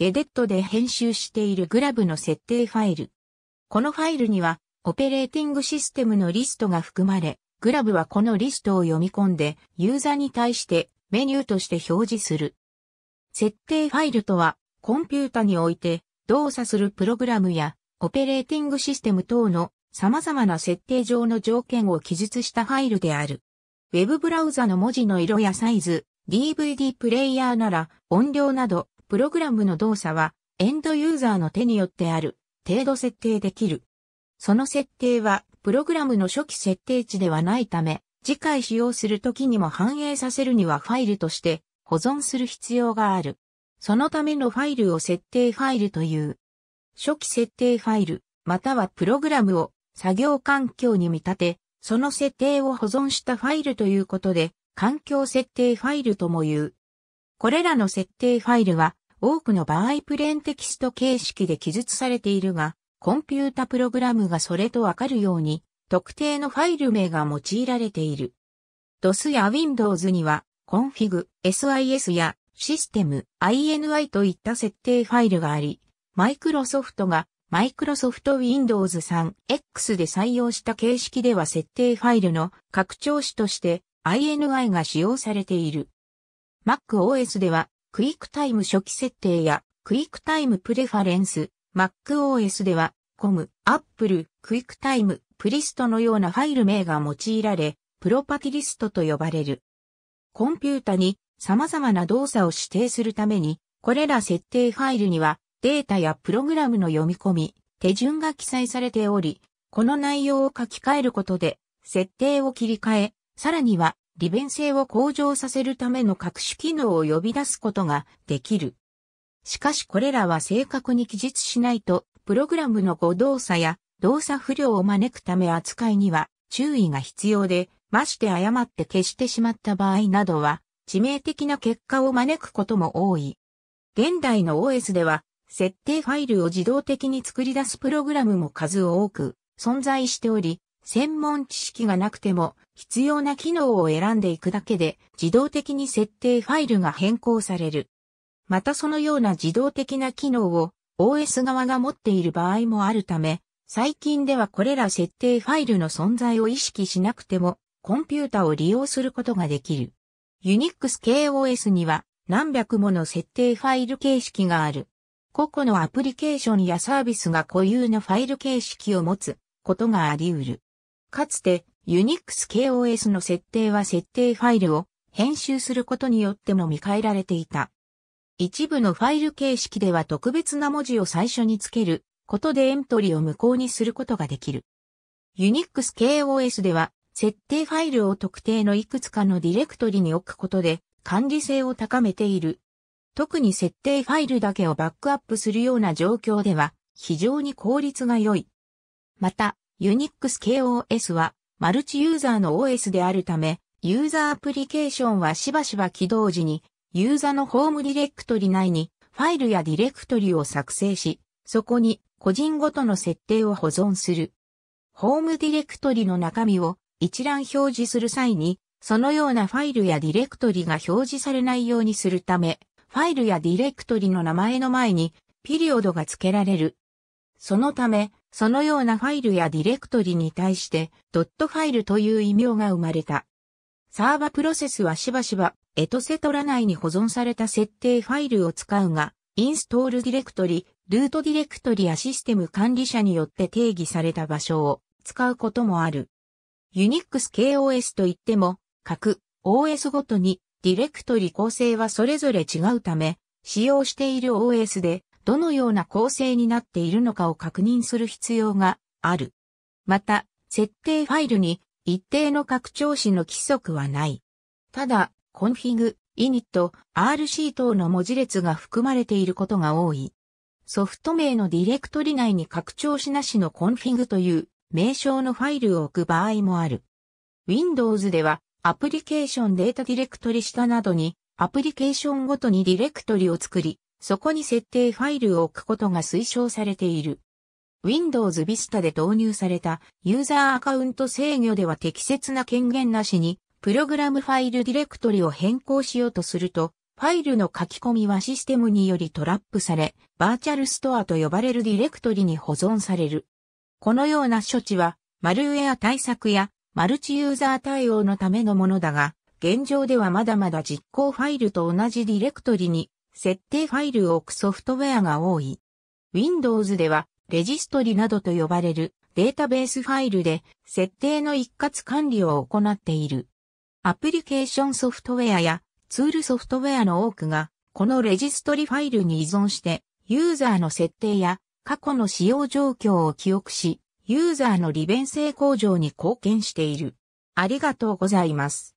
ゲデットで編集しているグラブの設定ファイル。このファイルには、オペレーティングシステムのリストが含まれ、グラブはこのリストを読み込んで、ユーザーに対してメニューとして表示する。設定ファイルとは、コンピュータにおいて動作するプログラムやオペレーティングシステム等の様々な設定上の条件を記述したファイルである。ウェブブラウザの文字の色やサイズ、DVD プレイヤーなら音量などプログラムの動作は、エンドユーザーの手によってある程度設定できる。その設定は、プログラムの初期設定値ではないため、次回使用するときにも反映させるにはファイルとして保存する必要がある。そのためのファイルを設定ファイルという。初期設定ファイル、またはプログラムを作業環境に見立て、その設定を保存したファイルということで、環境設定ファイルとも言う。これらの設定ファイルは、多くの場合プレーンテキスト形式で記述されているが、コンピュータプログラムがそれとわかるように、特定のファイル名が用いられている。DOS や Windows には、config、SIS や system、ini といった設定ファイルがあり、Microsoft が Microsoft Windows 3X で採用した形式では設定ファイルの拡張子として INI が使用されている。MacOS ではクイックタイム初期設定やクイックタイムプレファレンス、MacOS では、COM、Apple、クイックタイム、プリストのようなファイル名が用いられ、プロパティリストと呼ばれる。コンピュータに様々な動作を指定するために、これら設定ファイルにはデータやプログラムの読み込み、手順が記載されており、この内容を書き換えることで、設定を切り替え、さらには利便性を向上させるための各種機能を呼び出すことができる。しかしこれらは正確に記述しないと、プログラムの誤動作や動作不良を招くため扱いには注意が必要で、まして誤って消してしまった場合などは、致命的な結果を招くことも多い。現代の OS では、設定ファイルを自動的に作り出すプログラムも数多く存在しており、専門知識がなくても必要な機能を選んでいくだけで自動的に設定ファイルが変更される。またそのような自動的な機能を OS 側が持っている場合もあるため、最近ではこれら設定ファイルの存在を意識しなくてもコンピュータを利用することができる。Unix KOS には何百もの設定ファイル形式がある。個々のアプリケーションやサービスが固有のファイル形式を持つことがあり得る。かつて Unix KOS の設定は設定ファイルを編集することによっても見変えられていた。一部のファイル形式では特別な文字を最初につけることでエントリーを無効にすることができる。Unix KOS では設定ファイルを特定のいくつかのディレクトリに置くことで管理性を高めている。特に設定ファイルだけをバックアップするような状況では非常に効率が良い。また、UnixKOS はマルチユーザーの OS であるため、ユーザーアプリケーションはしばしば起動時に、ユーザーのホームディレクトリ内にファイルやディレクトリを作成し、そこに個人ごとの設定を保存する。ホームディレクトリの中身を一覧表示する際に、そのようなファイルやディレクトリが表示されないようにするため、ファイルやディレクトリの名前の前にピリオドが付けられる。そのため、そのようなファイルやディレクトリに対して、ドットファイルという異名が生まれた。サーバプロセスはしばしば、エトセトラ内に保存された設定ファイルを使うが、インストールディレクトリ、ルートディレクトリやシステム管理者によって定義された場所を使うこともある。Unix KOS といっても、各 OS ごとにディレクトリ構成はそれぞれ違うため、使用している OS でどのような構成になっているのかを確認する必要がある。また、設定ファイルに一定の拡張子の規則はない。ただ、config、init、rc 等の文字列が含まれていることが多い。ソフト名のディレクトリ内に拡張子なしの config という名称のファイルを置く場合もある。Windows ではアプリケーションデータディレクトリ下などにアプリケーションごとにディレクトリを作り、そこに設定ファイルを置くことが推奨されている。Windows Vista で導入されたユーザーアカウント制御では適切な権限なしにプログラムファイルディレクトリを変更しようとするとファイルの書き込みはシステムによりトラップされ、バーチャルストアと呼ばれるディレクトリに保存される。このような処置は、マルウェア対策やマルチユーザー対応のためのものだが、現状ではまだまだ実行ファイルと同じディレクトリに設定ファイルを置くソフトウェアが多い。Windows では、レジストリなどと呼ばれるデータベースファイルで設定の一括管理を行っている。アプリケーションソフトウェアやツールソフトウェアの多くが、このレジストリファイルに依存して、ユーザーの設定や過去の使用状況を記憶し、ユーザーの利便性向上に貢献している。ありがとうございます。